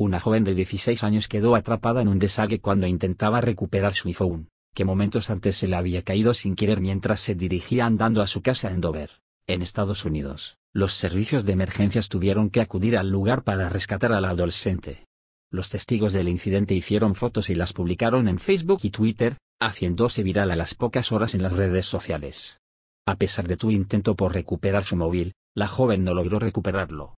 Una joven de 16 años quedó atrapada en un desague cuando intentaba recuperar su iPhone, que momentos antes se le había caído sin querer mientras se dirigía andando a su casa en Dover, en Estados Unidos. Los servicios de emergencias tuvieron que acudir al lugar para rescatar a la adolescente. Los testigos del incidente hicieron fotos y las publicaron en Facebook y Twitter, haciéndose viral a las pocas horas en las redes sociales. A pesar de tu intento por recuperar su móvil, la joven no logró recuperarlo